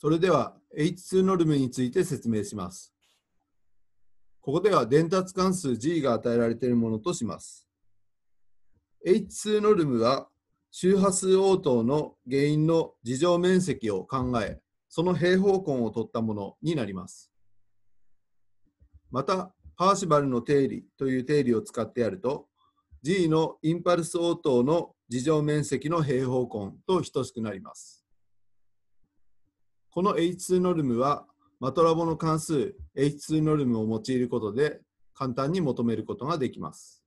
それでは H2 ノルムについて説明します。ここでは伝達関数 G が与えられているものとします。H2 ノルムは周波数応答の原因の事情面積を考え、その平方根を取ったものになります。また、パーシバルの定理という定理を使ってやると、G のインパルス応答の事情面積の平方根と等しくなります。この H2 ノルムは、マトラボの関数 H2 ノルムを用いることで簡単に求めることができます。